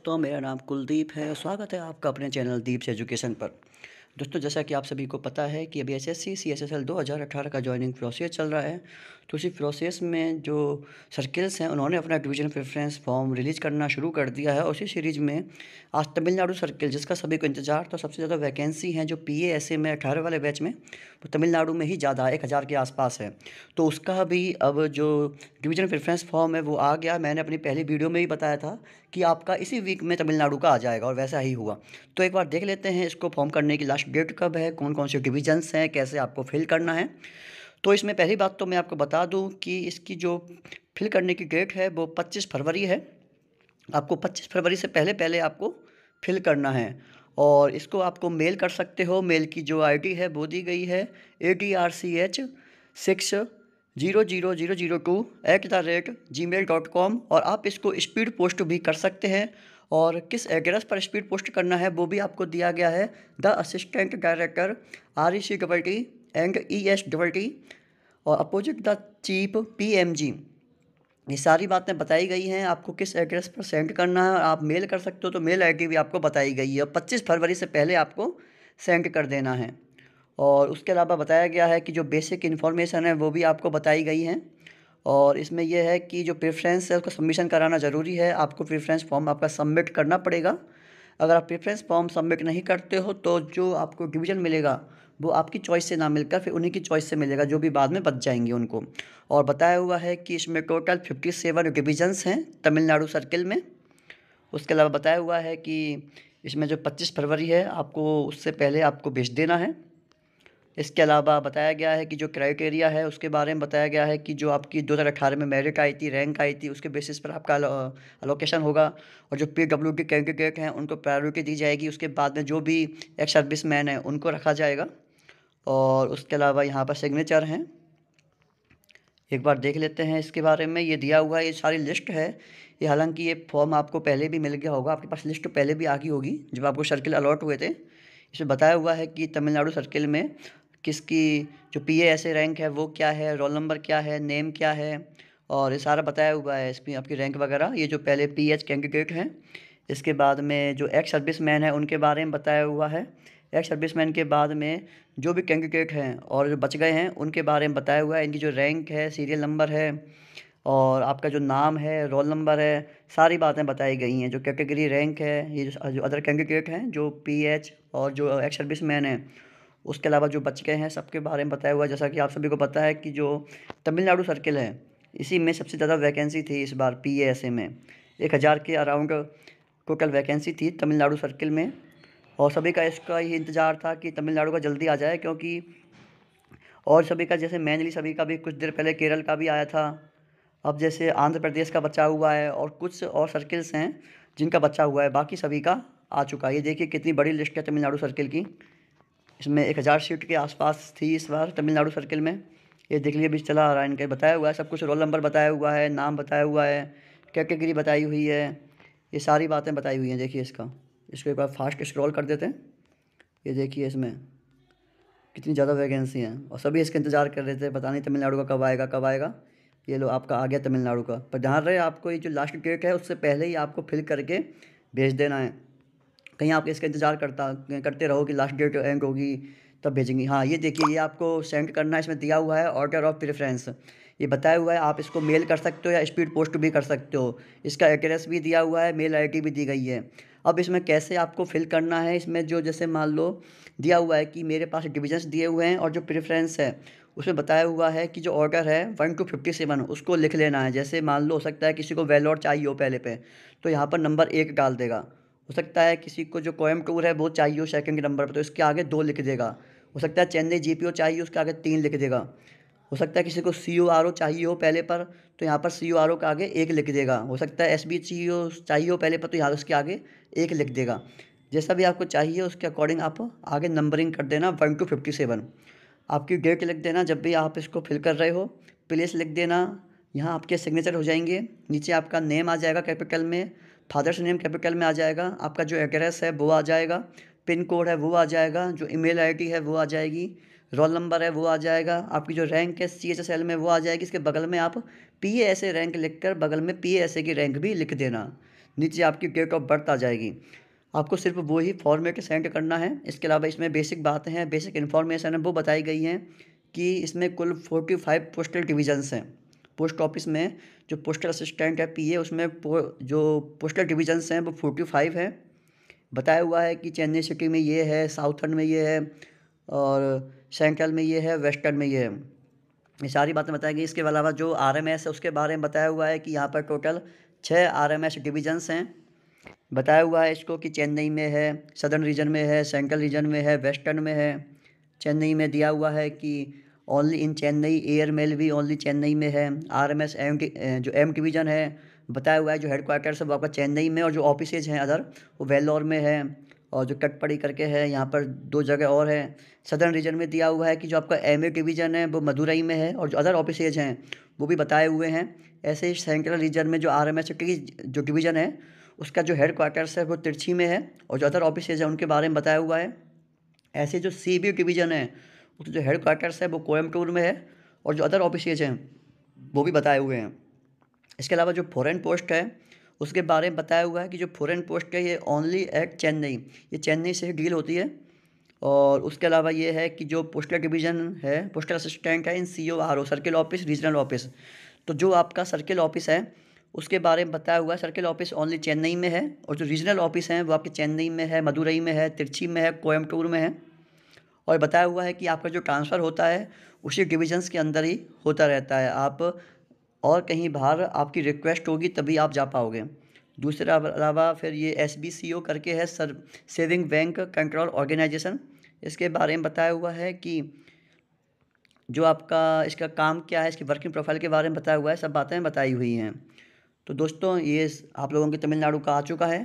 दोस्तों मेरा नाम कुलदीप है स्वागत है आपका अपने चैनल दीप्स एजुकेशन पर दोस्तों जैसा कि आप सभी को पता है कि अभी S S C C S S L दो हज़ार अठारह का ज्वाइनिंग प्रोसेस चल रहा है तो उसी प्रोसेस में जो सर्किल्स हैं उन्होंने अपना डिवीजन प्रेफरेंस फॉर्म रिलीज़ करना शुरू कर दिया है उसी सीरीज़ में आज तमिलनाडु सर्किल जिसका सभी को इंतजार तो सबसे ज़्यादा वैकेंसी हैं जो पी ए एस ए में अठारह वाले बैच में वो तमिलनाडु में ही ज़्यादा एक हज़ार के आसपास है तो उसका भी अब जो डिवीजन प्रेफरेंस फॉर्म है वो आ गया मैंने अपनी पहली वीडियो में ही बताया था कि आपका इसी वीक में तमिलनाडु का आ जाएगा और वैसा ही हुआ तो एक बार देख लेते हैं इसको फॉर्म करने की लास्ट लास्ट डेट कब है कौन कौन से डिविजन्स हैं कैसे आपको फिल करना है तो इसमें पहली बात तो मैं आपको बता दूँ कि इसकी जो फिल करने की डेट है वो पच्चीस फरवरी है आपको पच्चीस फरवरी से पहले पहले आपको फिल करना है और इसको आपको मेल कर सकते हो मेल की जो आईडी है वो दी गई है A D R C H six zero zero zero zero two eight the rate Gmail dot com और आप इसको स्पीड पोस्ट भी कर सकते हैं और किस एड्रेस पर स्पीड पोस्ट करना है वो भी आपको दिया गया है the assistant director R E C double T and E S double T और opposite the chief P M G ये सारी बातें बताई गई हैं आपको किस एड्रेस पर सेंड करना है आप मेल कर सकते हो तो मेल डी भी आपको बताई गई है पच्चीस फरवरी से पहले आपको सेंड कर देना है और उसके अलावा बताया गया है कि जो बेसिक इन्फॉर्मेशन है वो भी आपको बताई गई हैं और इसमें यह है कि जो प्रेफरेंस है उसका सबमिशन कराना ज़रूरी है आपको प्रेफरेंस फॉर्म आपका सबमिट करना पड़ेगा अगर आप प्रेफरेंस फॉर्म सबमिट नहीं करते हो तो जो आपको डिवीज़न मिलेगा वो आपकी चॉइस से ना मिलकर फिर उन्हीं की चॉइस से मिलेगा जो भी बाद में बच जाएंगे उनको और बताया हुआ है कि इसमें टोटल फिफ्टी सेवन डिवीजन्स हैं तमिलनाडु सर्किल में उसके अलावा बताया हुआ है कि इसमें जो पच्चीस फरवरी है आपको उससे पहले आपको भेज देना है इसके अलावा बताया गया है कि जो क्राइटेरिया है उसके बारे में बताया गया है कि जो आपकी दो हज़ार अठारह में मेरिट आई थी रैंक आई थी उसके बेसिस पर आपका अलोकेशन होगा और जो पी डब्ल्यू के कैंडिडेट हैं उनको प्रायोरिटी दी जाएगी उसके बाद में जो भी एक्स सर्विस मैन है उनको रखा जाएगा और उसके अलावा यहाँ पर सिग्नेचर हैं एक बार देख लेते हैं इसके बारे में ये दिया हुआ ये सारी लिस्ट है ये हालांकि ये फॉर्म आपको पहले भी मिल गया होगा आपके पास लिस्ट तो पहले भी आ गई होगी जब आपको सर्किल अलॉट हुए थे इसमें बताया हुआ है कि तमिलनाडु सर्किल में किसकी जो P A S A rank है वो क्या है रोल नंबर क्या है नेम क्या है और ये सारा बताया हुआ है इसमें आपकी रैंक वगैरह ये जो पहले पी एच कैंडिडेट हैं इसके बाद में जो एक्स सर्विस मैन है उनके बारे में बताया हुआ है एक्स सर्विस मैन के बाद में जो भी कैंडिडेट हैं और जो बच गए हैं उनके बारे में बताया हुआ है इनकी जो रैंक है सीरियल नंबर है और आपका जो नाम है रोल नंबर है सारी बातें बताई गई हैं जो कैटेगरी रैंक है ये जो अदर कैंडिडेट हैं जो पी एच और जो एक्स सर्विस मैन हैं उसके अलावा जो बच गए हैं सबके बारे में बताया हुआ जैसा कि आप सभी को पता है कि जो तमिलनाडु सर्किल है इसी में सबसे ज़्यादा वैकेंसी थी इस बार पी एस ए में एक हज़ार के अराउंड को कल वैकेंसी थी तमिलनाडु सर्किल में और सभी का इसका ही इंतज़ार था कि तमिलनाडु का जल्दी आ जाए क्योंकि और सभी का जैसे मेनली सभी का भी कुछ देर पहले केरल का भी आया था अब जैसे आंध्र प्रदेश का बचा हुआ है और कुछ और सर्किल्स हैं जिनका बचा हुआ है बाकी सभी का आ चुका है ये देखिए कितनी बड़ी लिस्ट है तमिलनाडु सर्किल की इसमें एक हज़ार सीट के आसपास थी इस बार तमिलनाडु सर्किल में ये देख लीजिए बीच चला आ रहा है इनके बताया हुआ है सब कुछ रोल नंबर बताया हुआ है नाम बताया हुआ है कैटेगरी बताई हुई है ये सारी बातें बताई हुई हैं देखिए इसका इसको एक बार फास्ट स्क्रॉल कर देते हैं ये देखिए इसमें कितनी ज़्यादा वैकेंसी हैं और सभी इसका इंतज़ार कर रहे थे पता नहीं तमिलनाडु का कब आएगा कब आएगा ये लो आपका आ गया तमिलनाडु का पर ध्यान रहे आपको ये जो लास्ट डेट है उससे पहले ही आपको फिल करके भेज देना है कहीं आप इसका इंतज़ार करता करते रहो कि लास्ट डेट एंड होगी तब भेजेंगी हाँ ये देखिए ये आपको सेंड करना है इसमें दिया हुआ है ऑर्डर ऑफ प्रेफरेंस ये बताया हुआ है आप इसको मेल कर सकते हो या स्पीड पोस्ट भी कर सकते हो इसका एड्रेस भी दिया हुआ है मेल आईडी भी दी गई है अब इसमें कैसे आपको फिल करना है इसमें जो जैसे मान लो दिया हुआ है कि मेरे पास डिविजन्स दिए हुए हैं और जो प्रेफरेंस है उसमें बताया हुआ है कि जो ऑर्डर है वन टू फिफ्टी सेवन उसको लिख लेना है जैसे मान लो हो सकता है किसी को वेलोर चाहिए हो पहले पे तो यहाँ पर नंबर एक डाल देगा हो सकता है किसी को जो टूर है वो चाहिए हो सेकंड के नंबर पर तो इसके आगे दो लिख देगा हो सकता है चेन्नई जी पी ओ चाहिए उसके आगे तीन लिख देगा हो सकता है किसी को सी ओ आर ओ चाहिए हो पहले पर तो यहाँ पर सी ओ आर ओ के आगे एक लिख देगा हो सकता है एस बी सी ओ चाहिए हो पहले पर तो यहाँ उसके आगे एक लिख देगा जैसा भी आपको चाहिए उसके अकॉर्डिंग आप आगे नंबरिंग कर देना वन टू फिफ्टी सेवन आपकी डेट लिख देना जब भी आप इसको फिल कर रहे हो प्लेस लिख देना यहाँ आपके सिग्नेचर हो जाएंगे नीचे आपका नेम आ जाएगा कैपिटल में फादर्स नेम कैपिटल में आ जाएगा आपका जो एड्रेस है वो आ जाएगा पिन कोड है वो आ जाएगा जो ईमेल आईडी है वो आ जाएगी रोल नंबर है वो आ जाएगा आपकी जो रैंक है सी एच एस एल में वो आ जाएगी इसके बगल में आप पी एस ए रैंक लिख कर बगल में पी एस ए की रैंक भी लिख देना नीचे आपकी डेट ऑफ बर्थ आ जाएगी आपको सिर्फ वो ही फॉर्मेट सेंड करना है इसके अलावा इसमें बेसिक बातें हैं बेसिक इन्फॉर्मेशन है वो बताई गई हैं कि इसमें कुल फोर्टी फाइव पोस्टल डिविजन्स हैं पोस्ट ऑफिस में जो पोस्टल असिस्टेंट है पीए उसमें पो, जो पोस्टल डिविजन्स हैं वो फोर्टी फाइव है बताया हुआ है कि चेन्नई सिटी में ये है साउथर्न में ये है और सेंट्रल में ये है वेस्टर्न में ये है ये सारी बातें बताई गई इसके अलावा जो आर एम एस है उसके बारे में बताया हुआ है कि यहाँ पर टोटल छः आर एम एस डिविजन्स हैं बताया हुआ है इसको कि चेन्नई में है सदर्न रीजन में है सेंट्रल रीजन में है वेस्टर्न में है चेन्नई में दिया हुआ है कि only in Chennai air mail भी ओनली चेन्नई में है आर एम एस एम जो एम डिवीज़न है बताया हुआ है जो हेड क्वार्टर्स है वो आपका चेन्नई में और जो ऑफिसेज हैं अदर वो वेलोर में है और जो कटपड़ी करके है यहाँ पर दो जगह और है सदर्न रीजन में दिया हुआ है कि जो आपका एम डिवीज़न है वो मदुरई में है और जो अदर ऑफिसेज हैं वो भी बताए हुए हैं ऐसे ही सेंट्रल रीजन में जो आर एम एस की जो डिवीज़न है उसका जो हेड क्वार्टर्स है वो तिरछी में है और जो अदर ऑफिसेज हैं उनके बारे में बताया हुआ है ऐसे जो सी बी डिवीज़न है उसके तो जो हेड क्वार्टर्स है वो कोयम्बटूर में है और जो अदर ऑफिस हैं वो भी बताए हुए हैं इसके अलावा जो फॉरेन पोस्ट है उसके बारे में बताया हुआ है कि जो फॉरेन पोस्ट है ये ओनली एट चेन्नई ये चेन्नई से डील होती है और उसके अलावा ये है कि जो पोस्टल डिवीज़न है पोस्टल असिस्टेंट है in C O R O circle office regional office तो जो आपका सर्किल ऑफिस है उसके बारे में बताया हुआ है सर्किल ऑफिस ओनली चेन्नई में है और जो रीजनल ऑफिस हैं वो आपके चेन्नई में है मदुरई में है तिरछी में है कोयम्बटूर में है और बताया हुआ है कि आपका जो ट्रांसफ़र होता है उसी डिविजन्स के अंदर ही होता रहता है आप और कहीं बाहर आपकी रिक्वेस्ट होगी तभी आप जा पाओगे दूसरा अलावा फिर ये एस बी सी ओ करके है sir saving bank control organisation इसके बारे में बताया हुआ है कि जो आपका इसका काम क्या है इसकी वर्किंग प्रोफाइल के बारे में बताया हुआ है सब बातें बताई हुई हैं तो दोस्तों ये आप लोगों के तमिलनाडु का आ चुका है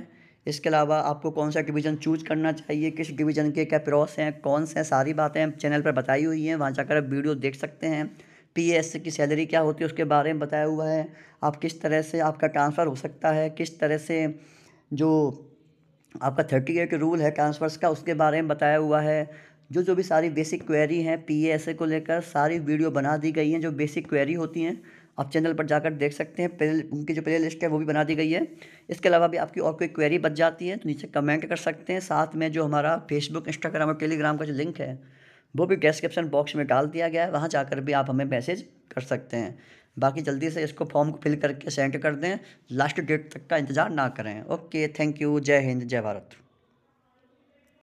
इसके अलावा आपको कौन सा डिवीज़न चूज करना चाहिए किस डिवीज़न के क्या प्रॉस हैं कौन से हैं सारी बातें चैनल पर बताई हुई हैं वहाँ जाकर आप वीडियो देख सकते हैं पी एस की सैलरी क्या होती है उसके बारे में बताया हुआ है आप किस तरह से आपका ट्रांसफ़र हो सकता है किस तरह से जो आपका थर्टी एट रूल है ट्रांसफर्स का उसके बारे में बताया हुआ है जो जो भी सारी बेसिक क्वेरी हैं पी को लेकर सारी वीडियो बना दी गई हैं जो बेसिक क्वेरी होती हैं आप चैनल पर जाकर देख सकते हैं प्ले उनकी जो प्ले लिस्ट है वो भी बना दी गई है इसके अलावा भी आपकी और कोई क्वेरी बच जाती है तो नीचे कमेंट कर सकते हैं साथ में जो हमारा फेसबुक इंस्टाग्राम और टेलीग्राम का जो लिंक है वो भी डिस्क्रिप्शन बॉक्स में डाल दिया गया है वहाँ जाकर भी आप हमें मैसेज कर सकते हैं बाकी जल्दी से इसको फॉर्म को फिल करके सेंड कर दें लास्ट डेट तक का इंतज़ार ना करें ओके थैंक यू जय हिंद जय भारत